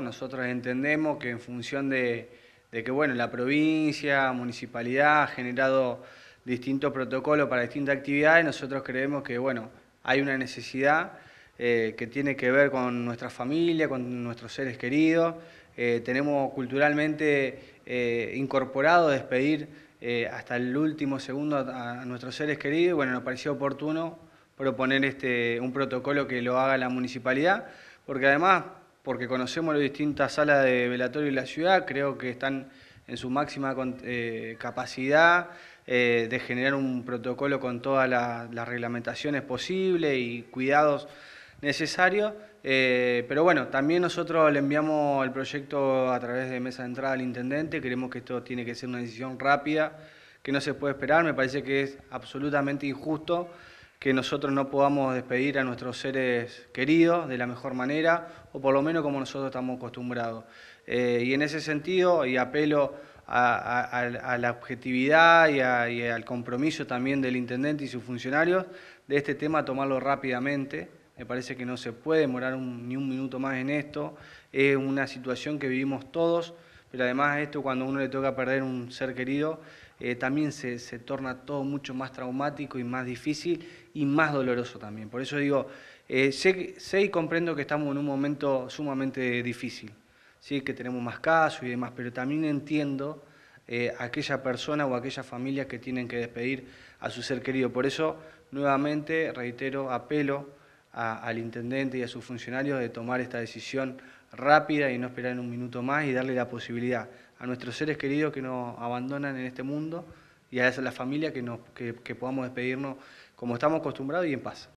Nosotros entendemos que en función de, que bueno, la provincia, municipalidad ha generado distintos protocolos para distintas actividades, nosotros creemos que bueno, hay una necesidad eh, que tiene que ver con nuestra familia, con nuestros seres queridos. Eh, tenemos culturalmente eh, incorporado despedir hasta el último segundo a, nuestros seres queridos. Bueno, nos pareció oportuno proponer este, un protocolo que lo haga la municipalidad, porque además porque conocemos las distintas salas de velatorio de la ciudad, creo que están en su máxima eh, capacidad eh, de generar un protocolo con todas las reglamentaciones posibles y cuidados necesarios. Eh, pero bueno, también nosotros le enviamos el proyecto a través de mesa de entrada al intendente, creemos que esto tiene que ser una decisión rápida, que no se puede esperar, me parece que es absolutamente injusto que nosotros no podamos despedir a nuestros seres queridos de la mejor manera, o por lo menos como nosotros estamos acostumbrados. Eh, y en ese sentido, y apelo a, la objetividad y, al compromiso también del intendente y sus funcionarios, de este tema tomarlo rápidamente. Me parece que no se puede demorar ni un minuto más en esto. Es una situación que vivimos todos pero además esto cuando uno le toca perder un ser querido, eh, también se, torna todo mucho más traumático y más difícil y más doloroso también. Por eso digo, eh, sé, y comprendo que estamos en un momento sumamente difícil, ¿sí? que tenemos más casos y demás, pero también entiendo eh, aquella persona o aquella familia que tienen que despedir a su ser querido. Por eso, nuevamente, reitero, apelo al intendente y a sus funcionarios de tomar esta decisión rápida y no esperar un minuto más y darle la posibilidad a nuestros seres queridos que nos abandonan en este mundo y a la familia que, nos, que podamos despedirnos como estamos acostumbrados y en paz.